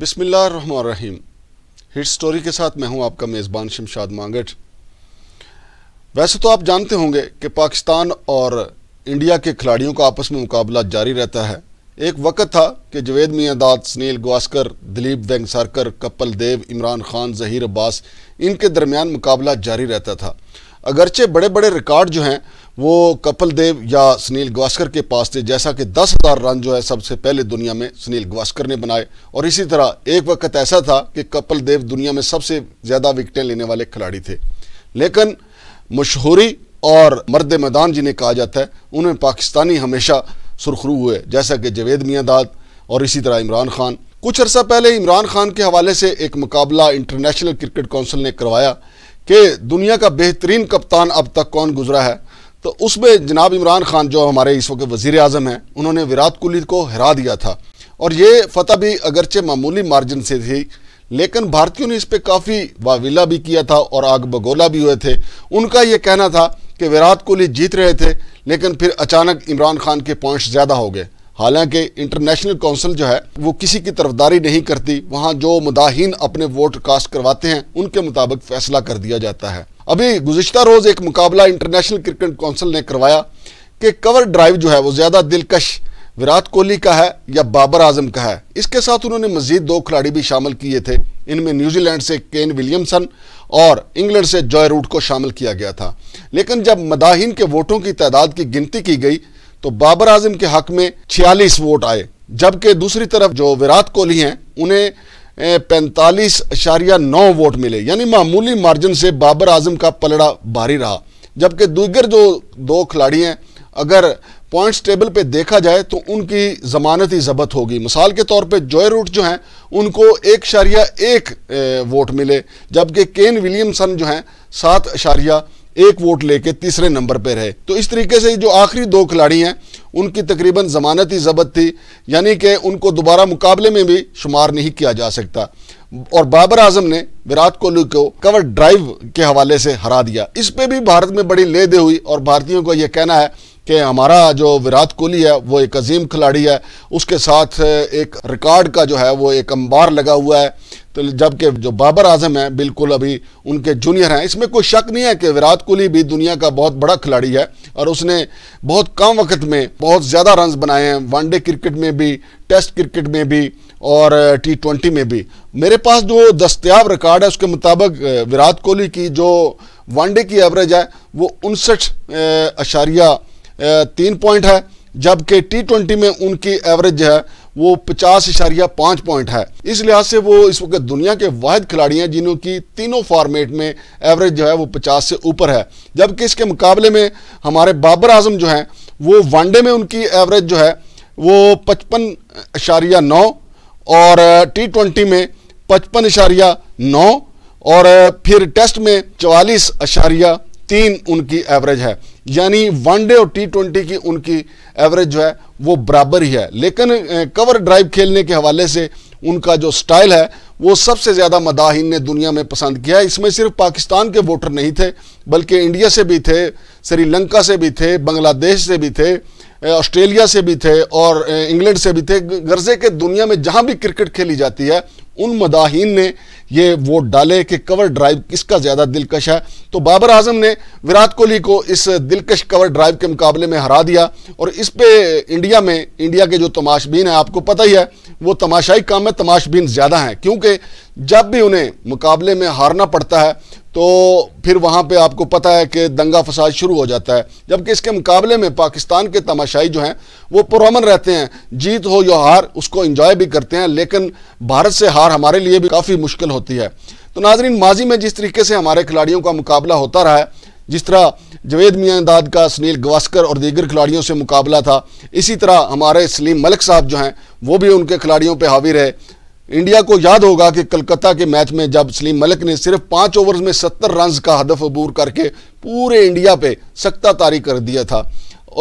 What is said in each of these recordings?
बिसमीम hit story के साथ मैं हूं आपका मेज़बान शमशाद मांगट वैसे तो आप जानते होंगे कि पाकिस्तान और इंडिया के खिलाड़ियों का आपस में मुकाबला जारी रहता है एक वक्त था कि जवेद मियादाद सुनील गवास्कर दिलीप वेंगसारकर कपल देव इमरान खान जहीर अब्बास इनके दरमियान मुकाबला जारी रहता था अगरचे बड़े बड़े रिकॉर्ड जो हैं वो कपिल देव या सुनील गवास्कर के पास थे जैसा कि दस हज़ार रन जो है सबसे पहले दुनिया में सुनील गवास्कर ने बनाए और इसी तरह एक वक्त ऐसा था कि कपिल देव दुनिया में सबसे ज़्यादा विकटें लेने वाले खिलाड़ी थे लेकिन मशहूरी और मर्द मैदान जिन्हें कहा जाता है उन्हें पाकिस्तानी हमेशा सुरखरू हुए जैसा कि जवेद दाद और इसी तरह इमरान खान कुछ अर्सा पहले इमरान खान के हवाले से एक मुकाबला इंटरनेशनल क्रिकेट काउंसिल ने करवाया कि दुनिया का बेहतरीन कप्तान अब तक कौन गुजरा है तो उसमें जनाब इमरान खान जो हमारे इस वक्त वजीर अजम हैं उन्होंने विराट कोहली को हरा दिया था और ये फतह भी अगरचे मामूली मार्जिन से थी लेकिन भारतीयों ने इस पर काफ़ी वाविला भी किया था और आग बगोला भी हुए थे उनका ये कहना था कि विराट कोहली जीत रहे थे लेकिन फिर अचानक इमरान खान के पॉइंट्स ज़्यादा हो गए हालांकि इंटरनेशनल काउंसिल जो है वो किसी की तरफदारी नहीं करती वहाँ जो मुदाहन अपने वोट कास्ट करवाते हैं उनके मुताबिक फैसला कर दिया जाता है अभी गुजशत रोज़ एक मुकाबला इंटरनेशनल क्रिकेट काउंसिल ने करवाया कि कवर ड्राइव जो है वो ज़्यादा दिलकश विराट कोहली का है या बाबर आजम का है इसके साथ उन्होंने मजीद दो खिलाड़ी भी शामिल किए थे इनमें न्यूजीलैंड से केन विलियमसन और इंग्लैंड से जॉय रूट को शामिल किया गया था लेकिन जब मदाहिन के वोटों की तादाद की गिनती की गई तो बाबर आजम के हक में छियालीस वोट आए जबकि दूसरी तरफ जो विराट कोहली हैं उन्हें पैंतालीस अशारिया नौ वोट मिले यानी मामूली मार्जिन से बाबर आजम का पलड़ा भारी रहा जबकि दूगर जो दो खिलाड़ी हैं अगर पॉइंट्स टेबल पे देखा जाए तो उनकी जमानत ही जबत होगी मिसाल के तौर पे जॉय रूट जो हैं उनको एक शारिया एक वोट मिले जबकि केन विलियमसन जो हैं सात अशारिया एक वोट लेके तीसरे नंबर पर रहे तो इस तरीके से जो आखिरी दो खिलाड़ी हैं उनकी तकरीबन जमानत ही जबत थी यानी कि उनको दोबारा मुकाबले में भी शुमार नहीं किया जा सकता और बाबर आजम ने विराट कोहली को कवर ड्राइव के हवाले से हरा दिया इस पर भी भारत में बड़ी ले दे हुई और भारतीयों का यह कहना है कि हमारा जो विराट कोहली है वो एक अजीम खिलाड़ी है उसके साथ एक रिकॉर्ड का जो है वो एक अंबार लगा हुआ है तो जबकि जो बाबर आजम हैं बिल्कुल अभी उनके जूनियर हैं इसमें कोई शक नहीं है कि विराट कोहली भी दुनिया का बहुत बड़ा खिलाड़ी है और उसने बहुत कम वक्त में बहुत ज़्यादा रन बनाए हैं वनडे क्रिकेट में भी टेस्ट क्रिकेट में भी और टी ट्वेंटी में भी मेरे पास जो दस्तियाब रिकॉर्ड है उसके मुताबिक विराट कोहली की जो वनडे की एवरेज है वो उनसठ अशारिया तीन पॉइंट है जबकि टी ट्वेंटी में उनकी एवरेज है वो पचास इशारिया पाँच पॉइंट है इस लिहाज से वो इस वक्त दुनिया के वाद खिलाड़ी हैं जिन्हों की तीनों फार्मेट में एवरेज जो है वो पचास से ऊपर है जबकि इसके मुकाबले में हमारे बाबर आजम जो हैं वो वनडे में उनकी एवरेज जो है वो पचपन इशारिया नौ और टी ट्वेंटी में पचपन इशारिया नौ और फिर टेस्ट में चवालीस अशारिया तीन उनकी एवरेज है यानी वनडे और टी ट्वेंटी की उनकी एवरेज जो है वो बराबर ही है लेकिन कवर ड्राइव खेलने के हवाले से उनका जो स्टाइल है वो सबसे ज़्यादा मदाहिन ने दुनिया में पसंद किया इसमें सिर्फ पाकिस्तान के वोटर नहीं थे बल्कि इंडिया से भी थे श्रीलंका से भी थे बांग्लादेश से भी थे ऑस्ट्रेलिया से भी थे और इंग्लैंड से भी थे गर्जे के दुनिया में जहाँ भी क्रिकेट खेली जाती है उन मदाहीन ने ये वोट डाले कि कवर ड्राइव किसका ज़्यादा दिलकश है तो बाबर आजम ने विराट कोहली को इस दिलकश कवर ड्राइव के मुकाबले में हरा दिया और इस पे इंडिया में इंडिया के जो तमाशबीन हैं आपको पता ही है वो तमाशाई काम में तमाशबीन ज़्यादा हैं क्योंकि जब भी उन्हें मुकाबले में हारना पड़ता है तो फिर वहाँ पे आपको पता है कि दंगा फसाद शुरू हो जाता है जबकि इसके मुकाबले में पाकिस्तान के तमाशाई जो हैं वो पुरमन रहते हैं जीत हो या हार उसको इंजॉय भी करते हैं लेकिन भारत से हार हमारे लिए भी काफ़ी मुश्किल होती है तो नाजरीन माजी में जिस तरीके से हमारे खिलाड़ियों का मुकाबला होता रहा है जिस तरह जवेद मियाँ दाद का सुनील गवास्कर और दीगर खिलाड़ियों से मुकाबला था इसी तरह हमारे सलीम मलिक साहब जो हैं वो भी उनके खिलाड़ियों पर हावी रहे इंडिया को याद होगा कि कलकत्ता के मैच में जब सलीम मलिक ने सिर्फ पाँच ओवर में सत्तर रन का हदफ अबूर करके पूरे इंडिया पर सख्ता तारी कर दिया था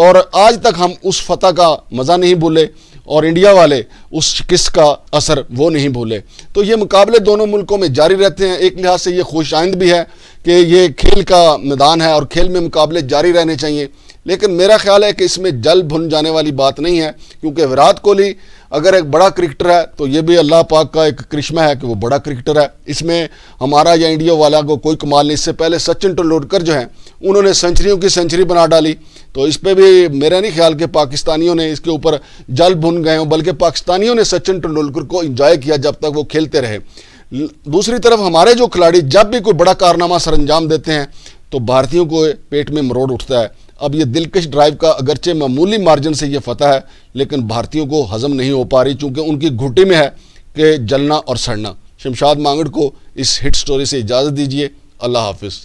और आज तक हम उस फतह का मज़ा नहीं भूले और इंडिया वाले उस किस का असर वो नहीं भूले तो ये मुकाबले दोनों मुल्कों में जारी रहते हैं एक लिहाज से ये खुश आइंद भी है कि ये खेल का मैदान है और खेल में मुकाबले जारी रहने चाहिए लेकिन मेरा ख्याल है कि इसमें जल भुन जाने वाली बात नहीं है क्योंकि विराट कोहली अगर एक बड़ा क्रिकेटर है तो ये भी अल्लाह पाक का एक करिश्मा है कि वो बड़ा क्रिकेटर है इसमें हमारा या इंडिया वाला को कोई कमाल नहीं इससे पहले सचिन तेंदुलकर जो है उन्होंने सेंचुरियों की सेंचुरी बना डाली तो इस पर भी मेरा नहीं ख्याल कि पाकिस्तानियों ने इसके ऊपर जल भुन गए हों बल्कि पाकिस्तानियों ने सचिन तेंदुलकर को इंजॉय किया जब तक वो खेलते रहे दूसरी तरफ हमारे जो खिलाड़ी जब भी कोई बड़ा कारनामा सर अंजाम देते हैं तो भारतीयों को पेट में मरोड़ उठता है अब ये दिलकश ड्राइव का अगरचे मामूली मार्जिन से ये फतह है लेकिन भारतीयों को हजम नहीं हो पा रही चूँकि उनकी घुटी में है कि जलना और सड़ना शमशाद मांगड़ को इस हिट स्टोरी से इजाज़त दीजिए अल्लाह हाफिज़